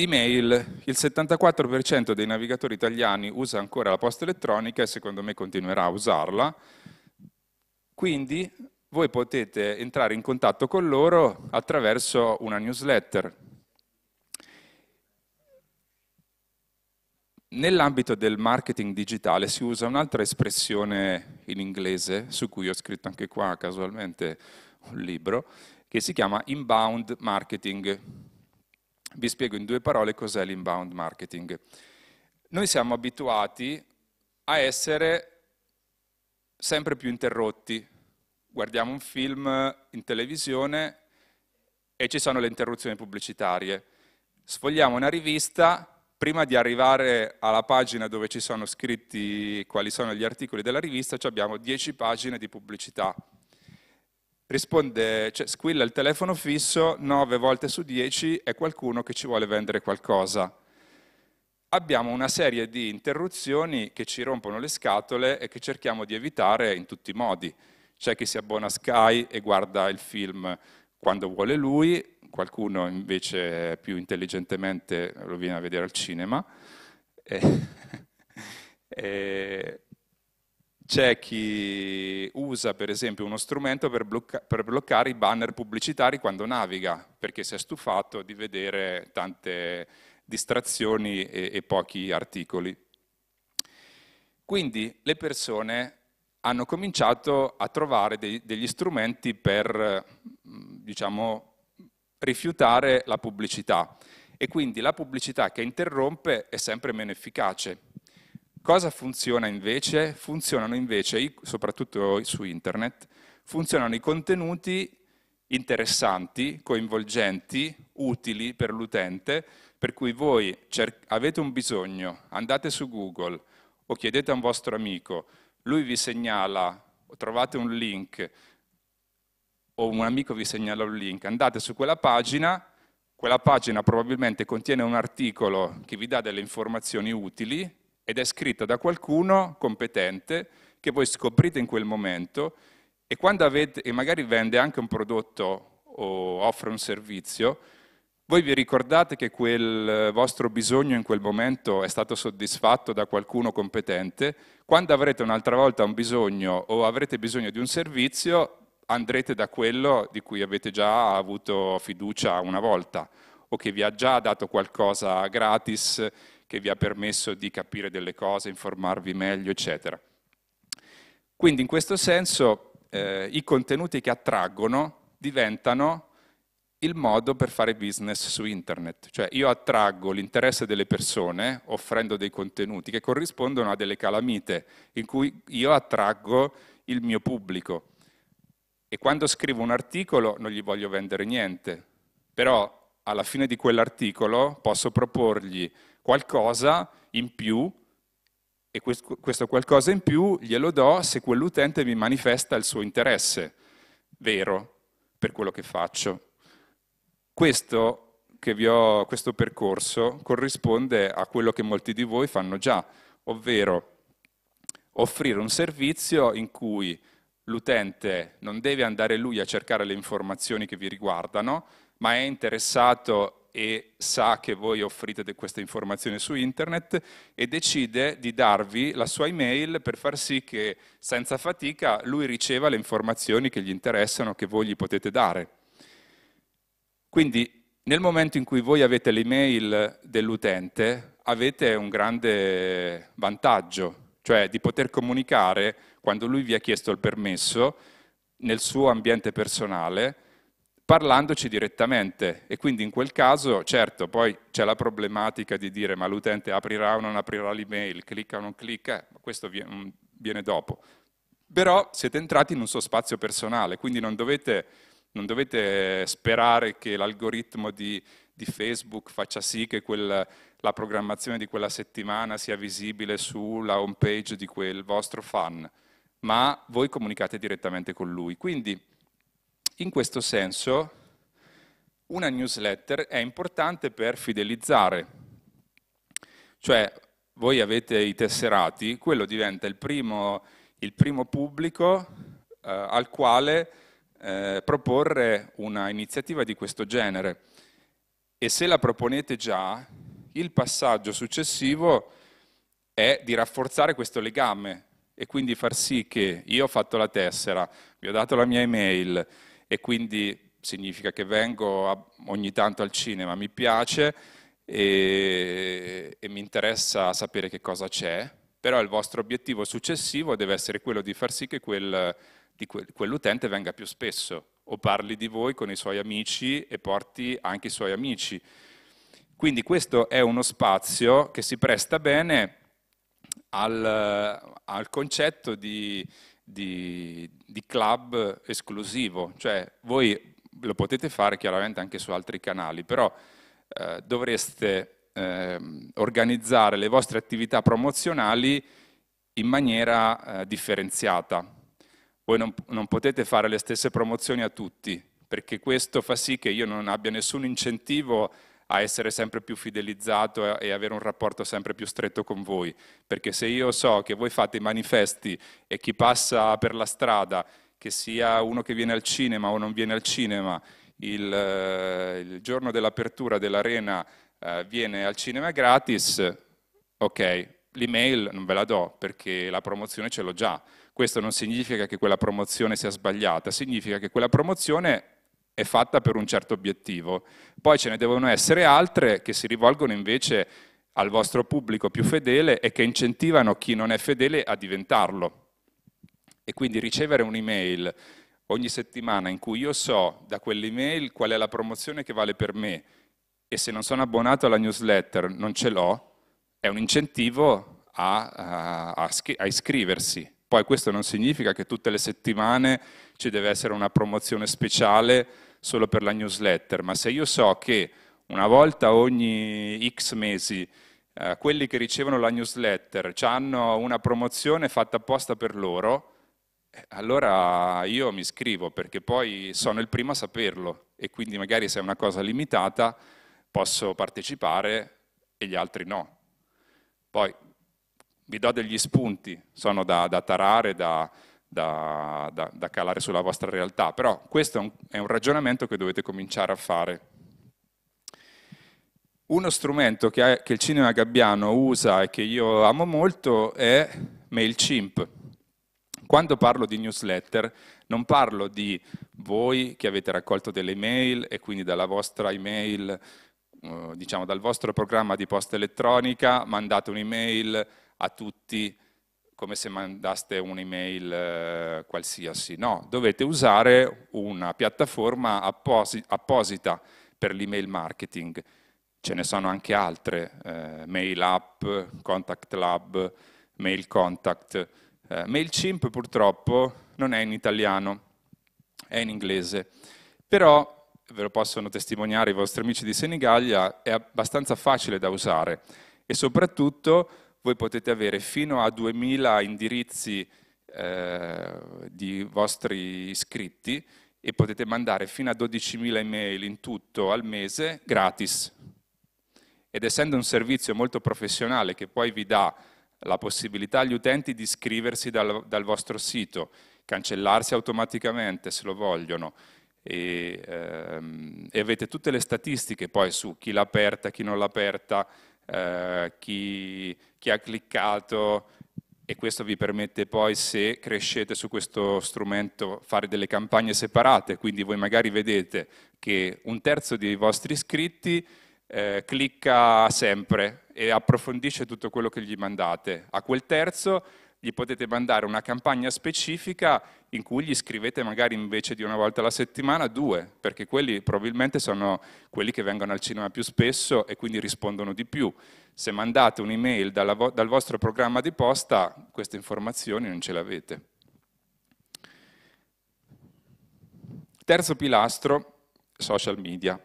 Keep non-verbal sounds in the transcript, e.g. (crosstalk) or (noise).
Email, il 74% dei navigatori italiani usa ancora la posta elettronica e secondo me continuerà a usarla, quindi voi potete entrare in contatto con loro attraverso una newsletter. Nell'ambito del marketing digitale si usa un'altra espressione in inglese, su cui ho scritto anche qua casualmente un libro, che si chiama inbound marketing vi spiego in due parole cos'è l'inbound marketing. Noi siamo abituati a essere sempre più interrotti. Guardiamo un film in televisione e ci sono le interruzioni pubblicitarie. Sfogliamo una rivista, prima di arrivare alla pagina dove ci sono scritti quali sono gli articoli della rivista, abbiamo 10 pagine di pubblicità risponde, cioè, squilla il telefono fisso 9 volte su 10 è qualcuno che ci vuole vendere qualcosa. Abbiamo una serie di interruzioni che ci rompono le scatole e che cerchiamo di evitare in tutti i modi. C'è chi si abbona a Sky e guarda il film quando vuole lui, qualcuno invece più intelligentemente lo viene a vedere al cinema. (laughs) E, e, c'è chi usa per esempio uno strumento per, blocca- per, bloccare i banner pubblicitari quando naviga, perché si è stufato di vedere tante distrazioni e, e pochi articoli. Quindi le persone hanno cominciato a trovare dei, degli strumenti per diciamo, rifiutare la pubblicità e quindi la pubblicità che interrompe è sempre meno efficace Cosa funziona invece? Funzionano invece, soprattutto su internet, funzionano i contenuti interessanti, coinvolgenti, utili per l'utente, per cui voi avete un bisogno, andate su Google o chiedete a un vostro amico, lui vi segnala, trovate un link, o un amico vi segnala un link, andate su quella pagina, quella pagina probabilmente contiene un articolo che vi dà delle informazioni utili, ed è scritta da qualcuno competente che voi scoprite in quel momento e quando avete, e magari vende anche un prodotto o offre un servizio, voi vi ricordate che quel vostro bisogno in quel momento è stato soddisfatto da qualcuno competente, quando avrete un'altra volta un bisogno o avrete bisogno di un servizio, andrete da quello di cui avete già avuto fiducia una volta o che vi ha già dato qualcosa gratis che vi ha permesso di capire delle cose, informarvi meglio, eccetera. Quindi in questo senso eh, i contenuti che attraggono diventano il modo per fare business su internet. Cioè io attraggo l'interesse delle persone offrendo dei contenuti che corrispondono a delle calamite in cui io attraggo il mio pubblico. E quando scrivo un articolo non gli voglio vendere niente, però alla fine di quell'articolo posso proporgli qualcosa in più e questo qualcosa in più glielo do se quell'utente mi manifesta il suo interesse vero per quello che faccio. Questo, che vi ho, questo percorso corrisponde a quello che molti di voi fanno già, ovvero offrire un servizio in cui l'utente non deve andare lui a cercare le informazioni che vi riguardano, ma è interessato e sa che voi offrite queste informazioni su internet e decide di darvi la sua email per far sì che senza fatica lui riceva le informazioni che gli interessano, che voi gli potete dare. Quindi nel momento in cui voi avete l'email dell'utente avete un grande vantaggio, cioè di poter comunicare quando lui vi ha chiesto il permesso nel suo ambiente personale parlandoci direttamente e quindi in quel caso, certo, poi c'è la problematica di dire ma l'utente aprirà o non aprirà l'email, clicca o non clicca, questo mm, viene, dopo. Però siete entrati in un suo spazio personale, quindi non dovete, non dovete sperare che l'algoritmo di, di, Facebook faccia sì che quel, la programmazione di quella settimana sia visibile sulla home page di quel vostro fan, ma voi comunicate direttamente con lui. Quindi, in questo senso una newsletter è importante per fidelizzare, cioè voi avete i tesserati, quello diventa il primo, il primo pubblico eh, al quale eh, proporre una iniziativa di questo genere e se la proponete già, il passaggio successivo è di rafforzare questo legame e quindi far sì che io ho fatto la tessera, vi ho dato la mia email, e quindi significa che vengo a, ogni tanto al cinema, mi piace e, e mi interessa sapere che cosa c'è, però il vostro obiettivo successivo deve essere quello di far sì che quel, quell'utente venga più spesso o parli di voi con i suoi amici e porti anche i suoi amici. Quindi questo è uno spazio che si presta bene al, al concetto di di, di club esclusivo, cioè voi lo potete fare chiaramente anche su altri canali, però eh, dovreste eh, organizzare le vostre attività promozionali in maniera eh, differenziata. Voi non, non, potete fare le stesse promozioni a tutti, perché questo fa sì che io non abbia nessun incentivo a essere sempre più fidelizzato e avere un rapporto sempre più stretto con voi. Perché se io so che voi fate i manifesti e chi passa per la strada, che sia uno che viene al cinema o non viene al cinema, il, eh, il giorno dell'apertura dell'arena eh, viene al cinema gratis, ok, l'email non ve la do perché la promozione ce l'ho già. Questo non significa che quella promozione sia sbagliata, significa che quella promozione è fatta per un certo obiettivo. Poi ce ne devono essere altre che si rivolgono invece al vostro pubblico più fedele e che incentivano chi non è fedele a diventarlo. E quindi ricevere un'email ogni settimana in cui io so da quell'email qual è la promozione che vale per me e se non sono abbonato alla newsletter non ce l'ho, è un incentivo a, a, a, a iscriversi. Poi questo non significa che tutte le settimane ci deve essere una promozione speciale solo per la newsletter, ma se io so che una volta ogni x mesi eh, quelli che ricevono la newsletter hanno una promozione fatta apposta per loro, eh, allora io mi scrivo perché poi sono il primo a saperlo e quindi magari se è una cosa limitata posso partecipare e gli altri no. Poi vi do degli spunti, sono da, da tarare, da, da, da, da, calare sulla vostra realtà, però questo è un, è un ragionamento che dovete cominciare a fare. Uno strumento che, è, che, il cinema gabbiano usa e che io amo molto è MailChimp. Quando parlo di newsletter non parlo di voi che avete raccolto delle email e quindi dalla vostra email, eh, diciamo dal vostro programma di posta elettronica mandate un'email a tutti come se mandaste un'email eh, qualsiasi, no, dovete usare una piattaforma apposi apposita per l'email marketing, ce ne sono anche altre, eh, Mail App, Contact eh, MailChimp purtroppo non è in italiano, è in inglese, però ve lo possono testimoniare i vostri amici di Senigallia, è abbastanza facile da usare e soprattutto voi potete avere fino a 2000 indirizzi eh, di vostri iscritti e potete mandare fino a 12.000 email in tutto al mese gratis. Ed essendo un servizio molto professionale che poi vi dà la possibilità agli utenti di iscriversi dal, dal vostro sito, cancellarsi automaticamente se lo vogliono, e, ehm, e avete tutte le statistiche poi su chi l'ha aperta, chi non l'ha aperta, eh, chi, chi ha cliccato e questo vi permette poi se crescete su questo strumento fare delle campagne separate, quindi voi magari vedete che un terzo dei vostri iscritti eh, clicca sempre e approfondisce tutto quello che gli mandate. A quel terzo gli potete mandare una campagna specifica in cui gli scrivete magari invece di una volta alla settimana due, perché quelli probabilmente sono quelli che vengono al cinema più spesso e quindi rispondono di più. Se mandate un'email vo- dal vostro programma di posta, queste informazioni non ce le avete. Terzo pilastro, social media.